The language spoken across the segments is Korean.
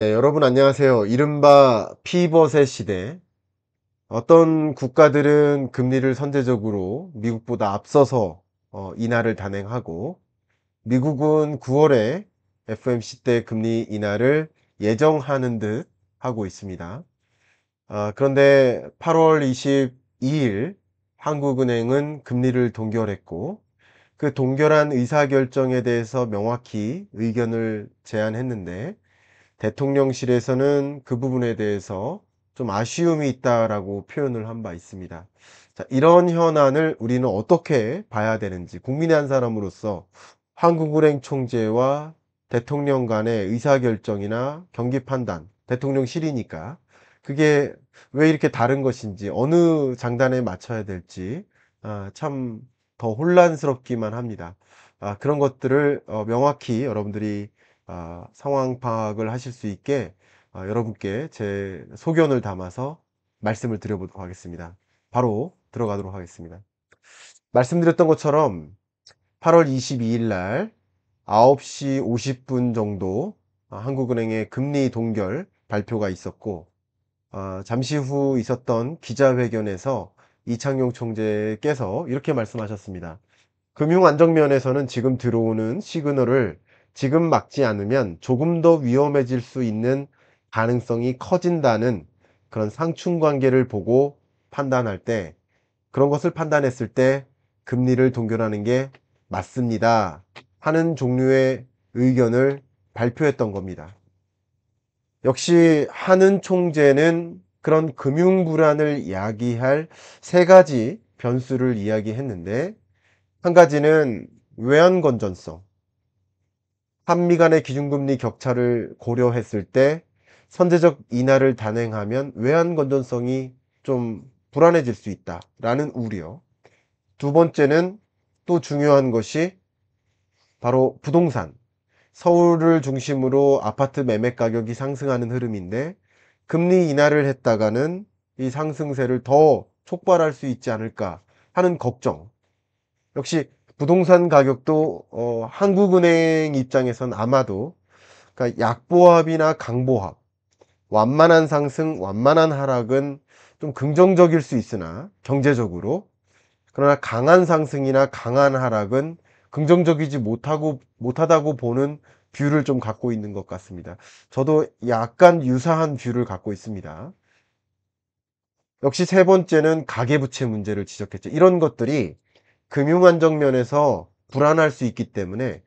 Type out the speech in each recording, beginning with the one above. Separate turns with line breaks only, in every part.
네, 여러분 안녕하세요. 이른바 피벗의 시대. 어떤 국가들은 금리를 선제적으로 미국보다 앞서서 어, 인하를 단행하고 미국은 9월에 FMC 때 금리 인하를 예정하는 듯 하고 있습니다. 아, 그런데 8월 22일 한국은행은 금리를 동결했고 그 동결한 의사결정에 대해서 명확히 의견을 제안했는데 대통령실에서는 그 부분에 대해서 좀 아쉬움이 있다라고 표현을 한 바 있습니다. 자, 이런 현안을 우리는 어떻게 봐야 되는지 국민의 한 사람으로서 한국은행 총재와 대통령 간의 의사결정이나 경기 판단, 대통령실이니까 그게 왜 이렇게 다른 것인지 어느 장단에 맞춰야 될지 아, 참 더 혼란스럽기만 합니다. 아, 그런 것들을 어, 명확히 여러분들이 아, 상황 파악을 하실 수 있게 아, 여러분께 제 소견을 담아서 말씀을 드려보도록 하겠습니다. 바로 들어가도록 하겠습니다. 말씀드렸던 것처럼 8월 22일 날 9시 50분 정도 아, 한국은행의 금리 동결 발표가 있었고 잠시 후 있었던 기자회견에서 이창용 총재께서 이렇게 말씀하셨습니다. 금융 안정면에서는 지금 들어오는 시그널을 지금 막지 않으면 조금 더 위험해질 수 있는 가능성이 커진다는 그런 상충 관계를 보고 판단할 때 그런 것을 판단했을 때 금리를 동결하는 게 맞습니다 하는 종류의 의견을 발표했던 겁니다. 역시 하는 총재는 그런 금융 불안을 이야기할 세 가지 변수를 이야기했는데 한 가지는 외환 건전성 한미 간의 기준금리 격차를 고려했을 때 선제적 인하를 단행하면 외환 건전성이 좀 불안해질 수 있다라는 우려. 두 번째는 또 중요한 것이 바로 부동산. 서울을 중심으로 아파트 매매 가격이 상승하는 흐름인데 금리 인하를 했다가는 이 상승세를 더 촉발할 수 있지 않을까 하는 걱정. 역시 부동산 가격도 어, 한국은행 입장에선 아마도 그러니까 약보합이나 강보합 완만한 상승 완만한 하락은 좀 긍정적일 수 있으나 경제적으로 그러나 강한 상승이나 강한 하락은 긍정적이지 못하고 못하다고 보는 뷰를 좀 갖고 있는 것 같습니다. 저도 약간 유사한 뷰를 갖고 있습니다. 역시 세 번째는 가계부채 문제를 지적했죠. 이런 것들이 금융안정 면에서 불안할 수 있기 때문에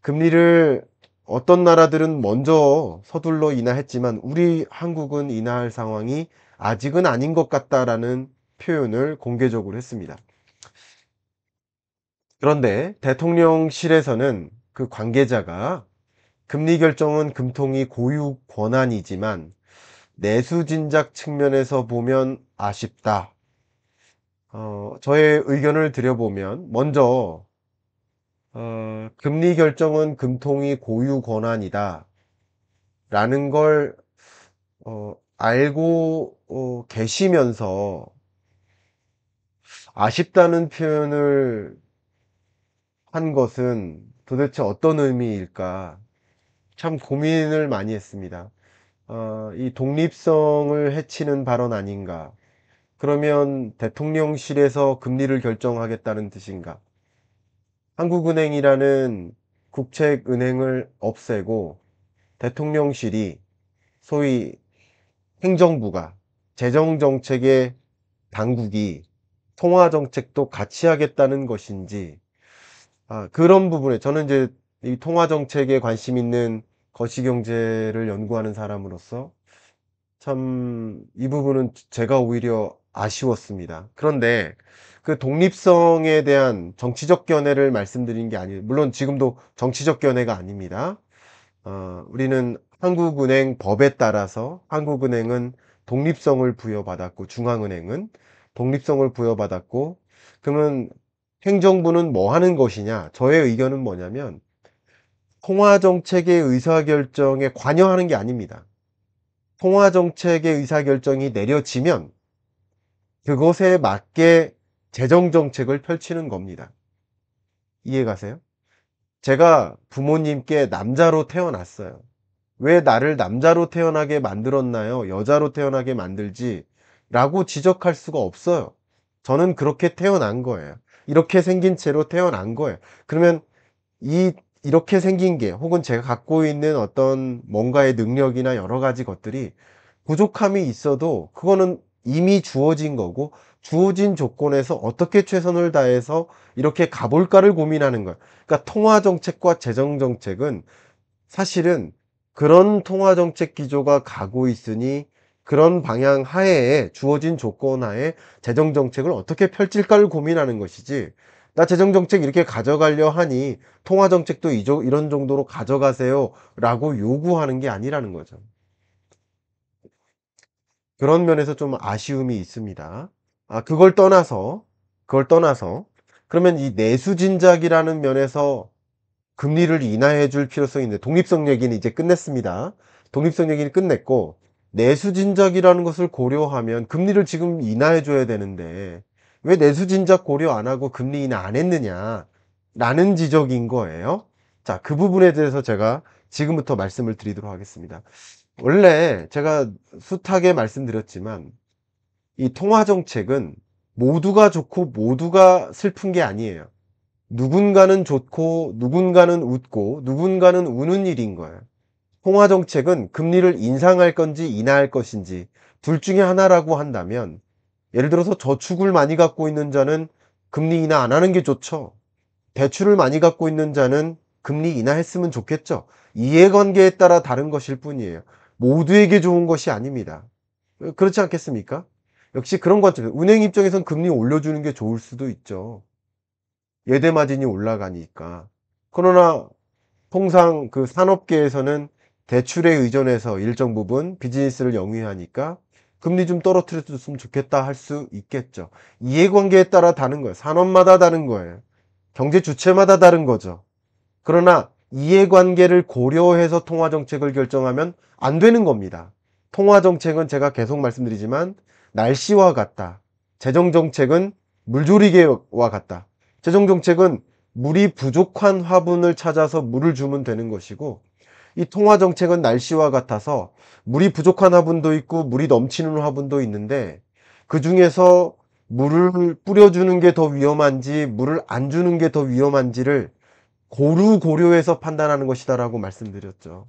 금리를 어떤 나라들은 먼저 서둘러 인하했지만 우리 한국은 인하할 상황이 아직은 아닌 것 같다라는 표현을 공개적으로 했습니다. 그런데 대통령실에서는 그 관계자가 금리 결정은 금통이 고유 권한이지만 내수 진작 측면에서 보면 아쉽다 어, 저의 의견을 드려보면 먼저 어, 금리 결정은 금통이 고유 권한이다 라는 걸 어, 알고 어, 계시면서 아쉽다는 표현을 한 것은 도대체 어떤 의미일까 참 고민을 많이 했습니다 어, 이 독립성을 해치는 발언 아닌가 그러면 대통령실에서 금리를 결정하겠다는 뜻인가? 한국은행이라는 국책은행을 없애고 대통령실이 소위 행정부가 재정정책의 당국이 통화정책도 같이 하겠다는 것인지 아, 그런 부분에 저는 이제 이 통화정책에 관심 있는 거시경제를 연구하는 사람으로서 참 이 부분은 제가 오히려 아쉬웠습니다. 그런데 그 독립성에 대한 정치적 견해를 말씀드린 게 아니에요. 물론 지금도 정치적 견해가 아닙니다. 어, 우리는 한국은행 법에 따라서 한국은행은 독립성을 부여받았고 중앙은행은 독립성을 부여받았고 그러면 행정부는 뭐 하는 것이냐? 저의 의견은 뭐냐면 통화정책의 의사결정에 관여하는 게 아닙니다. 통화정책의 의사결정이 내려지면 그곳에 맞게 재정 정책을 펼치는 겁니다. 이해가세요? 제가 부모님께 남자로 태어났어요. 왜 나를 남자로 태어나게 만들었나요? 여자로 태어나게 만들지? 라고 지적할 수가 없어요. 저는 그렇게 태어난 거예요. 이렇게 생긴 채로 태어난 거예요. 그러면 이 이렇게 생긴 게 혹은 제가 갖고 있는 어떤 뭔가의 능력이나 여러 가지 것들이 부족함이 있어도 그거는 이미 주어진 거고 주어진 조건에서 어떻게 최선을 다해서 이렇게 가볼까를 고민하는 거예요. 그러니까 통화정책과 재정정책은 사실은 그런 통화정책 기조가 가고 있으니 그런 방향 하에 주어진 조건 하에 재정정책을 어떻게 펼칠까를 고민하는 것이지 나 재정정책 이렇게 가져가려 하니 통화정책도 이런 정도로 가져가세요 라고 요구하는 게 아니라는 거죠. 그런 면에서 좀 아쉬움이 있습니다. 아, 그걸 떠나서, 그걸 떠나서, 그러면 이 내수진작이라는 면에서 금리를 인하해 줄 필요성이 있는데, 독립성 얘기는 이제 끝냈습니다. 독립성 얘기는 끝냈고, 내수진작이라는 것을 고려하면 금리를 지금 인하해 줘야 되는데, 왜 내수진작 고려 안 하고 금리 인하 안 했느냐, 라는 지적인 거예요. 자, 그 부분에 대해서 제가 지금부터 말씀을 드리도록 하겠습니다. 원래 제가 숱하게 말씀드렸지만 이 통화 정책은 모두가 좋고 모두가 슬픈 게 아니에요. 누군가는 좋고 누군가는 웃고 누군가는 우는 일인 거야 통화 정책은 금리를 인상할 건지 인하할 것인지 둘 중에 하나라고 한다면 예를 들어서 저축을 많이 갖고 있는 자는 금리 인하 안 하는 게 좋죠. 대출을 많이 갖고 있는 자는 금리 인하했으면 좋겠죠. 이해관계에 따라 다른 것일 뿐이에요. 모두에게 좋은 것이 아닙니다. 그렇지 않겠습니까? 역시 그런 관점에서 은행 입장에선 금리 올려주는 게 좋을 수도 있죠. 예대 마진이 올라가니까. 그러나 통상 그 산업계에서는 대출에 의존해서 일정 부분 비즈니스를 영위하니까 금리 좀 떨어뜨려줬으면 좋겠다 할 수 있겠죠. 이해관계에 따라 다른 거예요. 산업마다 다른 거예요. 경제 주체마다 다른 거죠. 그러나 이해관계를 고려해서 통화정책을 결정하면 안 되는 겁니다. 통화정책은 제가 계속 말씀드리지만 날씨와 같다. 재정정책은 물조리개와 같다. 재정정책은 물이 부족한 화분을 찾아서 물을 주면 되는 것이고 이 통화정책은 날씨와 같아서 물이 부족한 화분도 있고 물이 넘치는 화분도 있는데 그 중에서 물을 뿌려주는 게 더 위험한지 물을 안 주는 게 더 위험한지를 고루 고려해서 판단하는 것이다라고 말씀드렸죠.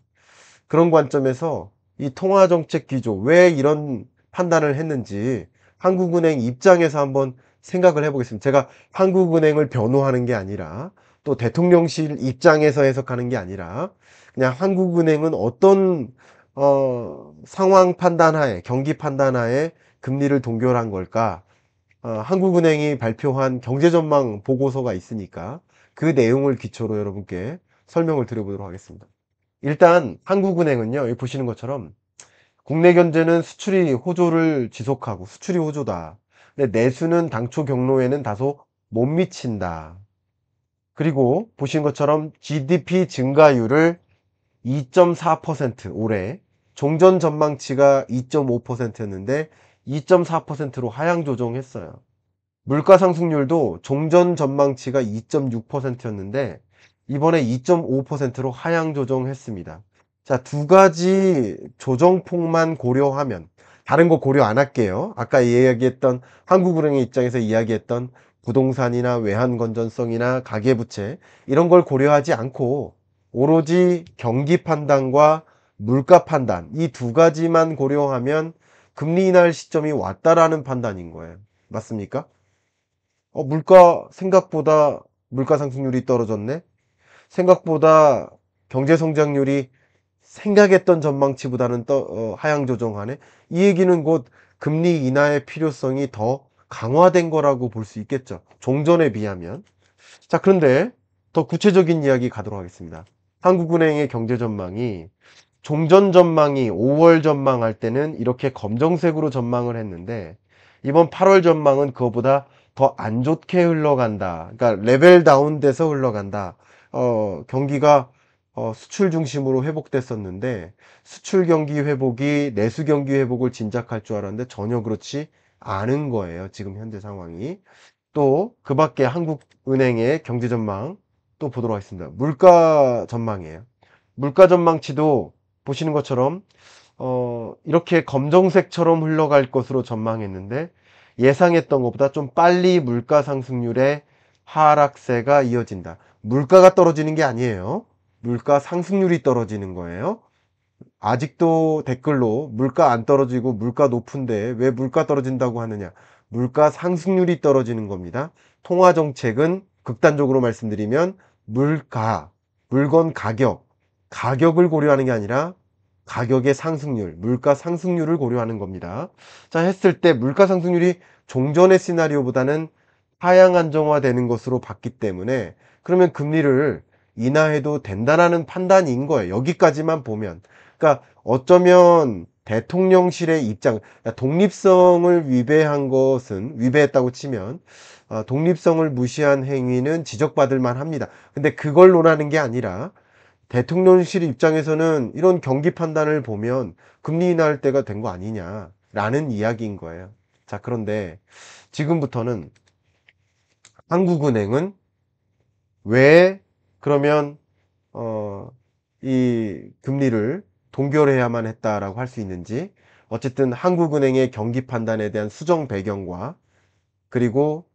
그런 관점에서 이 통화정책 기조 왜 이런 판단을 했는지 한국은행 입장에서 한번 생각을 해보겠습니다. 제가 한국은행을 변호하는 게 아니라 또 대통령실 입장에서 해석하는 게 아니라 그냥 한국은행은 어떤 어, 상황 판단하에 경기 판단하에 금리를 동결한 걸까? 어, 한국은행이 발표한 경제전망 보고서가 있으니까 그 내용을 기초로 여러분께 설명을 드려보도록 하겠습니다. 일단 한국은행은요, 여기 보시는 것처럼 국내 견제는 수출이 호조를 지속하고 수출이 호조다. 근데 내수는 당초 경로에는 다소 못 미친다. 그리고 보신 것처럼 GDP 증가율을 2.4% 올해 종전 전망치가 2.5%였는데 2.4%로 하향 조정했어요. 물가 상승률도 종전 전망치가 2.6%였는데 이번에 2.5%로 하향 조정했습니다. 자, 두 가지 조정폭만 고려하면 다른 거 고려 안 할게요. 아까 이야기했던 한국은행의 입장에서 이야기했던 부동산이나 외환 건전성이나 가계부채 이런 걸 고려하지 않고 오로지 경기 판단과 물가 판단 이 두 가지만 고려하면 금리 인하 시점이 왔다라는 판단인 거예요. 맞습니까? 어, 물가 생각보다 물가 상승률이 떨어졌네. 생각보다 경제 성장률이 생각했던 전망치보다는 떠, 어, 하향 조정하네. 이 얘기는 곧 금리 인하의 필요성이 더 강화된 거라고 볼 수 있겠죠. 종전에 비하면. 자, 그런데 더 구체적인 이야기 가도록 하겠습니다. 한국은행의 경제 전망이 종전 전망이 5월 전망할 때는 이렇게 검정색으로 전망을 했는데 이번 8월 전망은 그거보다 더안 좋게 흘러간다. 그러니까 레벨 다운돼서 흘러간다. 어, 경기가 어, 수출 중심으로 회복됐었는데 수출 경기 회복이 내수 경기 회복을 진작할 줄 알았는데 전혀 그렇지 않은 거예요. 지금 현재 상황이. 또 그 밖에 한국은행의 경제 전망 또 보도록 하겠습니다. 물가 전망이에요. 물가 전망치도 보시는 것처럼 어, 이렇게 검정색처럼 흘러갈 것으로 전망했는데 예상했던 것보다 좀 빨리 물가 상승률의 하락세가 이어진다. 물가가 떨어지는 게 아니에요. 물가 상승률이 떨어지는 거예요. 아직도 댓글로 물가 안 떨어지고 물가 높은데 왜 물가 떨어진다고 하느냐. 물가 상승률이 떨어지는 겁니다. 통화 정책은 극단적으로 말씀드리면 물가, 물건 가격, 가격을 고려하는 게 아니라 가격의 상승률, 물가 상승률을 고려하는 겁니다. 자, 했을 때 물가 상승률이 종전의 시나리오보다는 하향 안정화되는 것으로 봤기 때문에 그러면 금리를 인하해도 된다라는 판단인 거예요. 여기까지만 보면. 그러니까 어쩌면 대통령실의 입장, 그러니까 독립성을 위배한 것은, 위배했다고 치면, 어, 독립성을 무시한 행위는 지적받을 만 합니다. 근데 그걸 논하는 게 아니라, 대통령실 입장에서는 이런 경기 판단을 보면 금리 인하할 때가 된 거 아니냐라는 이야기인 거예요. 자, 그런데 지금부터는 한국은행은 왜 그러면 어, 이 금리를 동결해야만 했다라고 할 수 있는지 어쨌든 한국은행의 경기 판단에 대한 수정 배경과 그리고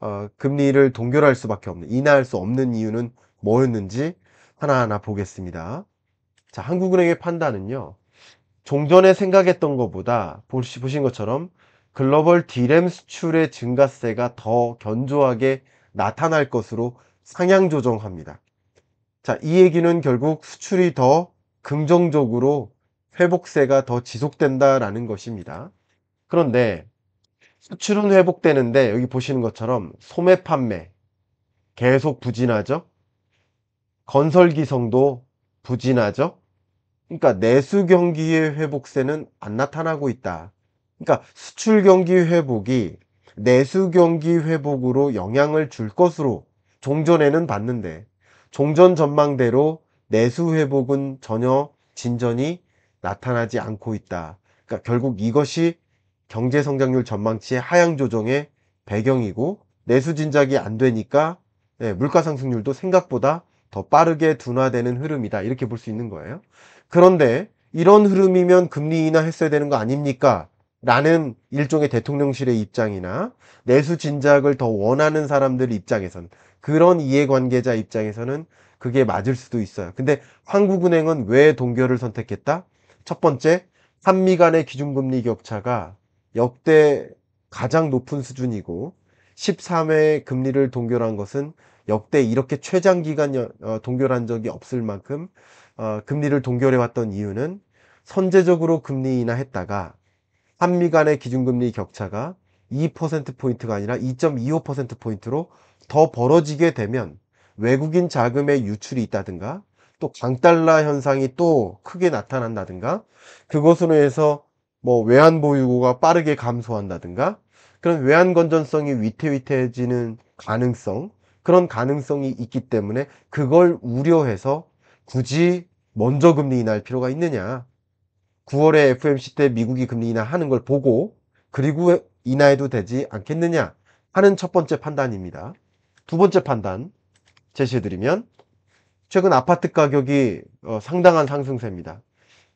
어, 금리를 동결할 수밖에 없는 인하할 수 없는 이유는 뭐였는지 하나하나 보겠습니다. 자, 한국은행의 판단은요. 종전에 생각했던 것보다 보신 것처럼 글로벌 디램 수출의 증가세가 더 견조하게 나타날 것으로 상향 조정합니다. 자, 이 얘기는 결국 수출이 더 긍정적으로 회복세가 더 지속된다라는 것입니다. 그런데 수출은 회복되는데 여기 보시는 것처럼 소매 판매 계속 부진하죠. 건설기성도 부진하죠. 그러니까 내수 경기의 회복세는 안 나타나고 있다. 그러니까 수출 경기 회복이 내수 경기 회복으로 영향을 줄 것으로 종전에는 봤는데 종전 전망대로 내수 회복은 전혀 진전이 나타나지 않고 있다. 그러니까 결국 이것이 경제 성장률 전망치의 하향 조정의 배경이고 내수 진작이 안 되니까 네, 물가 상승률도 생각보다 더 빠르게 둔화되는 흐름이다. 이렇게 볼 수 있는 거예요. 그런데 이런 흐름이면 금리 인하 했어야 되는 거 아닙니까? 라는 일종의 대통령실의 입장이나 내수 진작을 더 원하는 사람들 입장에선 그런 이해관계자 입장에서는 그게 맞을 수도 있어요. 근데 한국은행은 왜 동결을 선택했다? 첫 번째, 한미 간의 기준금리 격차가 역대 가장 높은 수준이고 13회 금리를 동결한 것은 역대 이렇게 최장기간 어, 동결한 적이 없을 만큼 어, 금리를 동결해 왔던 이유는 선제적으로 금리 인하했다가 한미 간의 기준금리 격차가 2%포인트가 아니라 2.25%포인트로 더 벌어지게 되면 외국인 자금의 유출이 있다든가 또 강달러 현상이 또 크게 나타난다든가 그것으로 해서 뭐 외환 보유고가 빠르게 감소한다든가 그런 외환 건전성이 위태위태해지는 가능성 그런 가능성이 있기 때문에 그걸 우려해서 굳이 먼저 금리 인할 필요가 있느냐. 9월에 FMC 때 미국이 금리 인하하는 걸 보고 그리고 인하해도 되지 않겠느냐 하는 첫 번째 판단입니다. 두 번째 판단 제시해드리면 최근 아파트 가격이 어, 상당한 상승세입니다.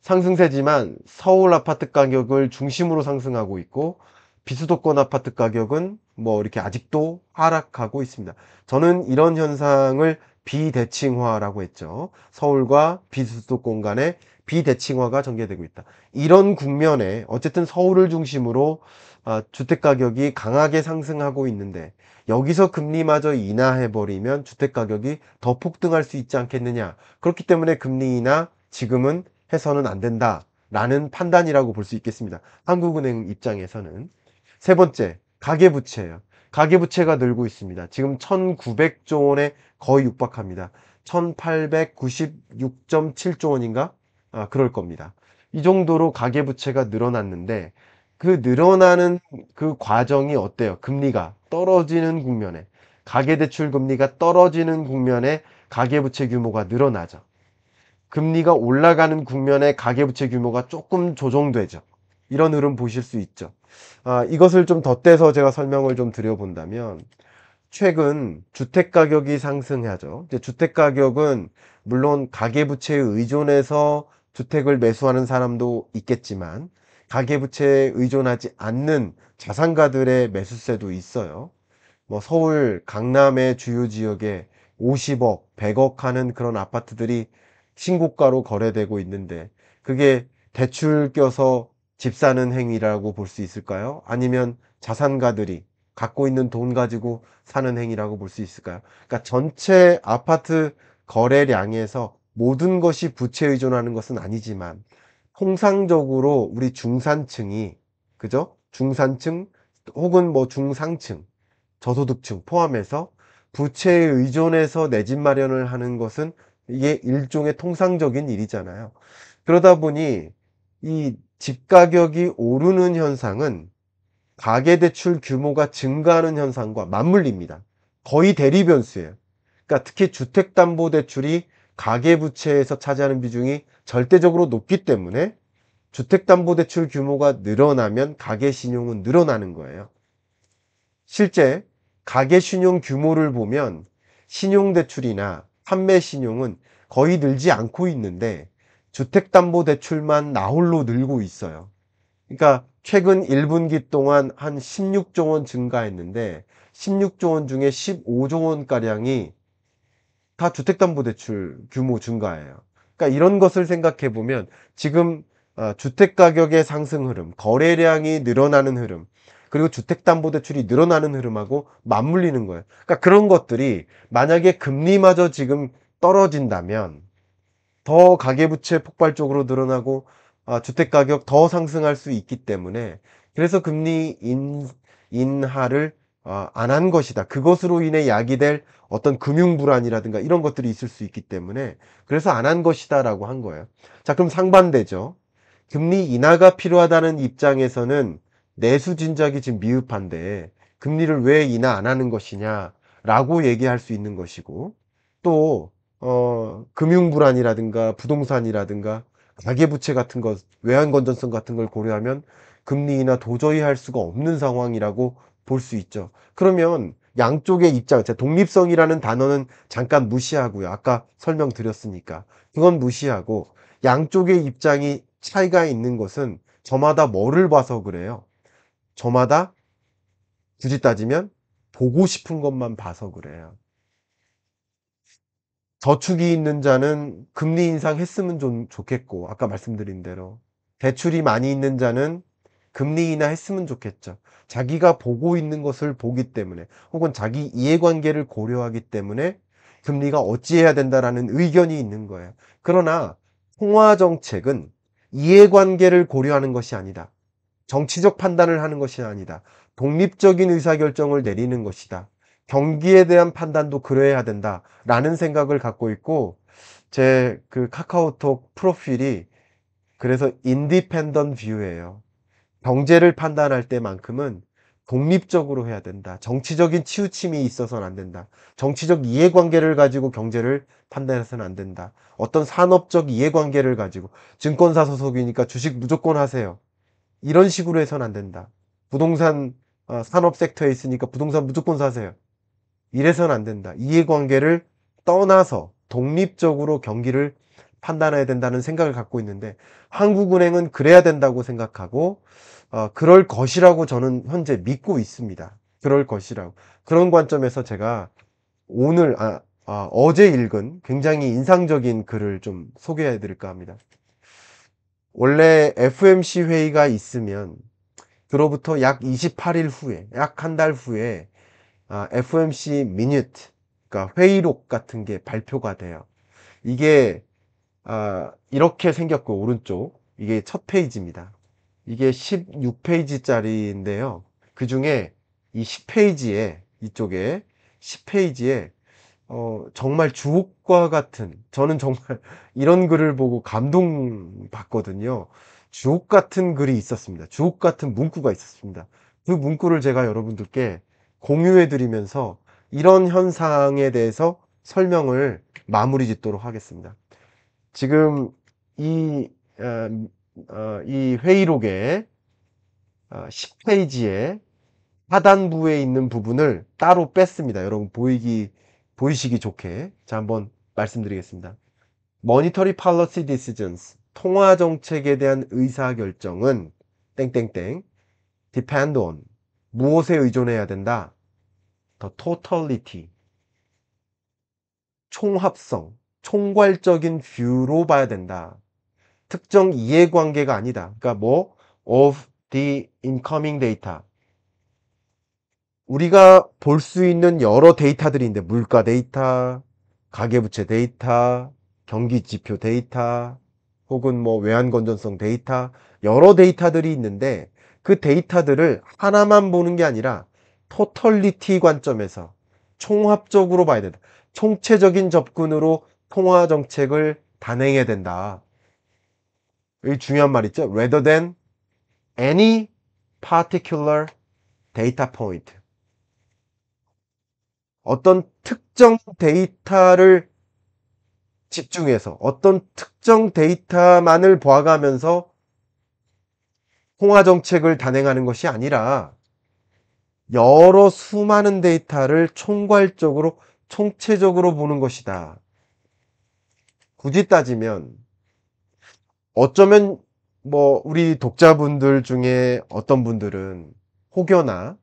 상승세지만 서울 아파트 가격을 중심으로 상승하고 있고 비수도권 아파트 가격은 뭐 이렇게 아직도 하락하고 있습니다. 저는 이런 현상을 비대칭화라고 했죠. 서울과 비수도권 간의 비대칭화가 전개되고 있다. 이런 국면에 어쨌든 서울을 중심으로 아, 주택가격이 강하게 상승하고 있는데 여기서 금리마저 인하해버리면 주택가격이 더 폭등할 수 있지 않겠느냐. 그렇기 때문에 금리 인하 지금은 해서는 안 된다. 라는 판단이라고 볼 수 있겠습니다. 한국은행 입장에서는. 세 번째, 가계부채예요. 가계부채가 늘고 있습니다. 지금 1900조 원에 거의 육박합니다. 1896.7조 원인가? 아, 그럴 겁니다. 이 정도로 가계부채가 늘어났는데 그 늘어나는 그 과정이 어때요? 금리가 떨어지는 국면에 가계대출 금리가 떨어지는 국면에 가계부채 규모가 늘어나죠. 금리가 올라가는 국면에 가계부채 규모가 조금 조정되죠. 이런 흐름 보실 수 있죠. 아, 이것을 좀 덧대서 제가 설명을 좀 드려본다면 최근 주택 가격이 상승하죠. 주택 가격은 물론 가계부채에 의존해서 주택을 매수하는 사람도 있겠지만 가계부채에 의존하지 않는 자산가들의 매수세도 있어요. 뭐 서울 강남의 주요 지역에 50억, 100억 하는 그런 아파트들이 신고가로 거래되고 있는데 그게 대출 껴서 집 사는 행위라고 볼 수 있을까요? 아니면 자산가들이 갖고 있는 돈 가지고 사는 행위라고 볼 수 있을까요? 그러니까 전체 아파트 거래량에서 모든 것이 부채 의존하는 것은 아니지만 통상적으로 우리 중산층이 그죠? 중산층 혹은 뭐 중상층, 저소득층 포함해서 부채에 의존해서 내 집 마련을 하는 것은 이게 일종의 통상적인 일이잖아요. 그러다 보니 이집 가격이 오르는 현상은 가계대출 규모가 증가하는 현상과 맞물립니다. 거의 대리변수예요. 그러니까 특히 주택담보대출이 가계부채에서 차지하는 비중이 절대적으로 높기 때문에 주택담보대출 규모가 늘어나면 가계신용은 늘어나는 거예요. 실제 가계신용 규모를 보면 신용대출이나 판매신용은 거의 늘지 않고 있는데 주택담보대출만 나홀로 늘고 있어요. 그러니까 최근 1분기 동안 한 16조 원 증가했는데 16조 원 중에 15조 원가량이 다 주택담보대출 규모 증가예요. 그러니까 이런 것을 생각해 보면 지금 어, 주택가격의 상승 흐름, 거래량이 늘어나는 흐름, 그리고 주택담보대출이 늘어나는 흐름하고 맞물리는 거예요. 그러니까 그런 것들이 만약에 금리마저 지금 떨어진다면 더 가계부채 폭발적으로 늘어나고 아, 주택가격 더 상승할 수 있기 때문에 그래서 금리 인, 인하를 아, 안한 것이다. 그것으로 인해 야기될 어떤 금융 불안이라든가 이런 것들이 있을 수 있기 때문에 그래서 안 한 것이다라고 한 거예요. 자, 그럼 상반되죠. 금리 인하가 필요하다는 입장에서는 내수 진작이 지금 미흡한데 금리를 왜 인하 안 하는 것이냐라고 얘기할 수 있는 것이고 또 어, 금융 불안이라든가 부동산이라든가 가계부채 같은 것, 외환 건전성 같은 걸 고려하면 금리 나 도저히 할 수가 없는 상황이라고 볼 수 있죠. 그러면 양쪽의 입장, 독립성이라는 단어는 잠깐 무시하고요. 아까 설명드렸으니까. 그건 무시하고 양쪽의 입장이 차이가 있는 것은 저마다 뭐를 봐서 그래요. 저마다 굳이 따지면 보고 싶은 것만 봐서 그래요. 저축이 있는 자는 금리 인상했으면 좀 좋겠고 아까 말씀드린 대로 대출이 많이 있는 자는 금리 인하 했으면 좋겠죠. 자기가 보고 있는 것을 보기 때문에 혹은 자기 이해관계를 고려하기 때문에 금리가 어찌해야 된다라는 의견이 있는 거예요. 그러나 통화 정책은 이해관계를 고려하는 것이 아니다. 정치적 판단을 하는 것이 아니다. 독립적인 의사결정을 내리는 것이다. 경기에 대한 판단도 그래야 된다라는 생각을 갖고 있고 제 그 카카오톡 프로필이 그래서 인디펜던 뷰예요. 경제를 판단할 때만큼은 독립적으로 해야 된다. 정치적인 치우침이 있어서는 안 된다. 정치적 이해관계를 가지고 경제를 판단해서는 안 된다. 어떤 산업적 이해관계를 가지고 증권사 소속이니까 주식 무조건 하세요. 이런 식으로 해서는 안 된다. 부동산 어, 산업 섹터에 있으니까 부동산 무조건 사세요. 이래선 안 된다. 이해관계를 떠나서 독립적으로 경기를 판단해야 된다는 생각을 갖고 있는데 한국은행은 그래야 된다고 생각하고 어, 그럴 것이라고 저는 현재 믿고 있습니다. 그럴 것이라고 그런 관점에서 제가 오늘 아, 아, 어제 읽은 굉장히 인상적인 글을 좀 소개해 드릴까 합니다. 원래 FMC 회의가 있으면 그로부터 약 28일 후에 약 한 달 후에 f m c 미뉴트 그러니까 회의록 같은 게 발표가 돼요 이게 아, 이렇게 생겼고 오른쪽 이게 첫 페이지입니다 이게 16페이지짜리인데요 그 중에 이 10페이지에 이쪽에 10페이지에 어, 정말 주옥과 같은 저는 정말 이런 글을 보고 감동받거든요 주옥 같은 글이 있었습니다 주옥 같은 문구가 있었습니다 그 문구를 제가 여러분들께 공유해 드리면서 이런 현상에 대해서 설명을 마무리 짓도록 하겠습니다. 지금 이, 어, 어, 이 회의록에 10페이지에 어, 하단부에 있는 부분을 따로 뺐습니다. 여러분 보이기 보이시기 좋게 자 한번 말씀드리겠습니다. Monetary Policy Decisions 통화 정책에 대한 의사 결정은 땡땡땡 depend on 무엇에 의존해야 된다? The totality. 총합성, 총괄적인 뷰로 봐야 된다. 특정 이해관계가 아니다. 그러니까 뭐 of the incoming data. 우리가 볼 수 있는 여러 데이터들이있는데 물가 데이터, 가계부채 데이터, 경기 지표 데이터, 혹은 뭐 외환 건전성 데이터 여러 데이터들이 있는데 그 데이터들을 하나만 보는 게 아니라 토털리티 관점에서 총합적으로 봐야 된다. 총체적인 접근으로 통화 정책을 단행해야 된다. 이 중요한 말 있죠. rather than any particular data point. 어떤 특정 데이터를 집중해서 어떤 특정 데이터만을 보아가면서 통화 정책을 단행하는 것이 아니라 여러 수많은 데이터를 총괄적으로 총체적으로 보는 것이다. 굳이 따지면 어쩌면 뭐 우리 독자분들 중에 어떤 분들은 혹여나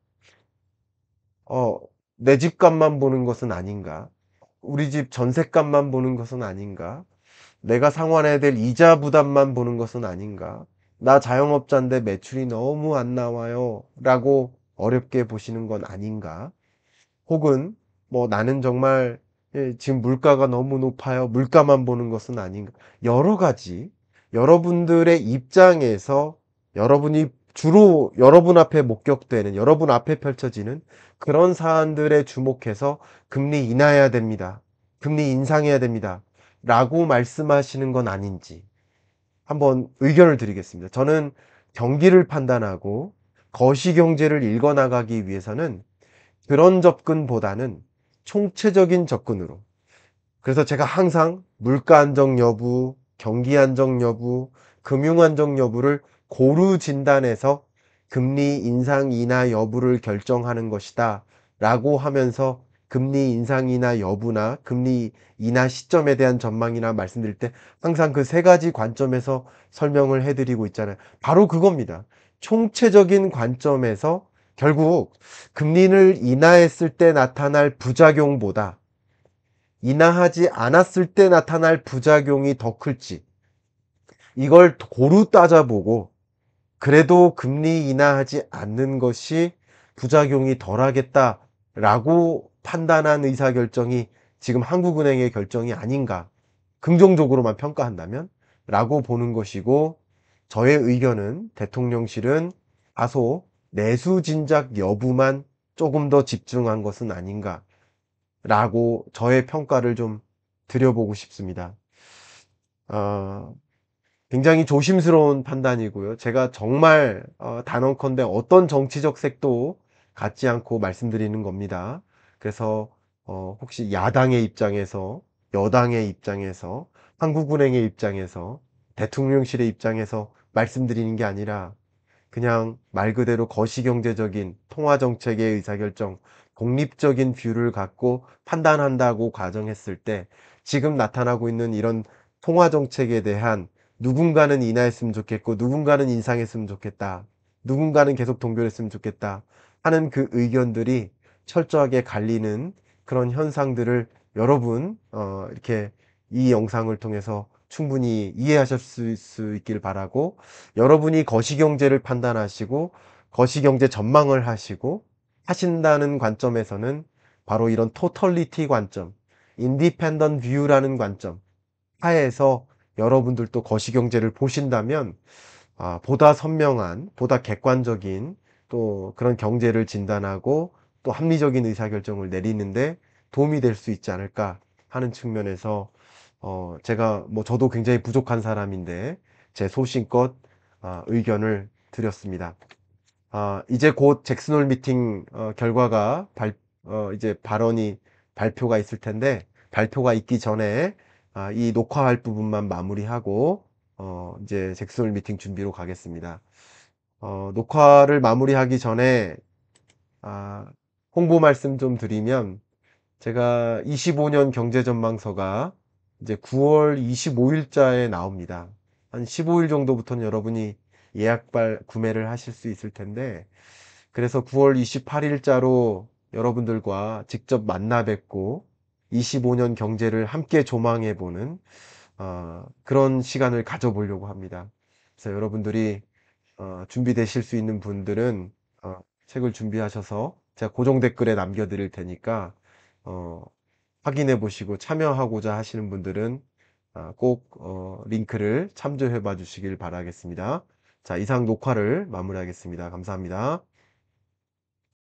어, 내 집값만 보는 것은 아닌가? 우리 집 전세값만 보는 것은 아닌가? 내가 상환해야 될 이자 부담만 보는 것은 아닌가? 나 자영업자인데 매출이 너무 안 나와요. 라고 어렵게 보시는 건 아닌가? 혹은 뭐 나는 정말 예, 지금 물가가 너무 높아요. 물가만 보는 것은 아닌가? 여러 가지 여러분들의 입장에서 여러분이 주로 여러분 앞에 목격되는 여러분 앞에 펼쳐지는 그런 사안들에 주목해서 금리 인하해야 됩니다. 금리 인상해야 됩니다. 라고 말씀하시는 건 아닌지 한번 의견을 드리겠습니다. 저는 경기를 판단하고 거시 경제를 읽어 나가기 위해서는 그런 접근보다는 총체적인 접근으로 그래서 제가 항상 물가 안정 여부, 경기 안정 여부, 금융 안정 여부를 고루 진단해서 금리 인상 이나 여부를 결정하는 것이다 라고 하면서 금리 인상이나 여부나 금리 인하 시점에 대한 전망이나 말씀드릴 때 항상 그 세 가지 관점에서 설명을 해드리고 있잖아요. 바로 그겁니다. 총체적인 관점에서 결국 금리를 인하했을 때 나타날 부작용보다 인하하지 않았을 때 나타날 부작용이 더 클지 이걸 고루 따져보고 그래도 금리 인하하지 않는 것이 부작용이 덜하겠다라고 판단한 의사결정이 지금 한국은행의 결정이 아닌가 긍정적으로만 평가한다면 라고 보는 것이고 저의 의견은 대통령실은 아소 내수 진작 여부만 조금 더 집중한 것은 아닌가 라고 저의 평가를 좀 드려보고 싶습니다. 어, 굉장히 조심스러운 판단이고요. 제가 정말 어, 단언컨대 어떤 정치적 색도 갖지 않고 말씀드리는 겁니다. 그래서 어, 혹시 야당의 입장에서 여당의 입장에서 한국은행의 입장에서 대통령실의 입장에서 말씀드리는 게 아니라 그냥 말 그대로 거시경제적인 통화정책의 의사결정 독립적인 뷰를 갖고 판단한다고 가정했을 때 지금 나타나고 있는 이런 통화정책에 대한 누군가는 인하했으면 좋겠고 누군가는 인상했으면 좋겠다 누군가는 계속 동결했으면 좋겠다 하는 그 의견들이 철저하게 갈리는 그런 현상들을 여러분 어, 이렇게 이 영상을 통해서 충분히 이해하실 수, 수 있길 바라고 여러분이 거시경제를 판단하시고 거시경제 전망을 하시고 하신다는 관점에서는 바로 이런 토털리티 관점, 인디펜던 뷰라는 관점 하에서 여러분들도 거시경제를 보신다면 아, 보다 선명한, 보다 객관적인 또 그런 경제를 진단하고 또 합리적인 의사결정을 내리는데 도움이 될 수 있지 않을까 하는 측면에서 어 제가 뭐 저도 굉장히 부족한 사람인데 제 소신껏 어 의견을 드렸습니다. 아 이제 곧 잭슨홀 미팅 어 결과가 발 어 이제 발언이 발표가 있을 텐데 발표가 있기 전에 아 이 녹화할 부분만 마무리하고 어 이제 잭슨홀 미팅 준비로 가겠습니다. 어 녹화를 마무리하기 전에 아 홍보 말씀 좀 드리면 제가 25년 경제 전망서가 이제 9월 25일자에 나옵니다. 한 15일 정도부터는 여러분이 예약발 구매를 하실 수 있을 텐데 그래서 9월 28일자로 여러분들과 직접 만나 뵙고 25년 경제를 함께 조망해 보는 어, 그런 시간을 가져보려고 합니다. 그래서 여러분들이 어, 준비되실 수 있는 분들은 어, 책을 준비하셔서 제가 고정 댓글에 남겨드릴 테니까 어, 확인해 보시고 참여하고자 하시는 분들은 아, 꼭 어, 링크를 참조해 봐 주시길 바라겠습니다. 자, 이상 녹화를 마무리하겠습니다. 감사합니다.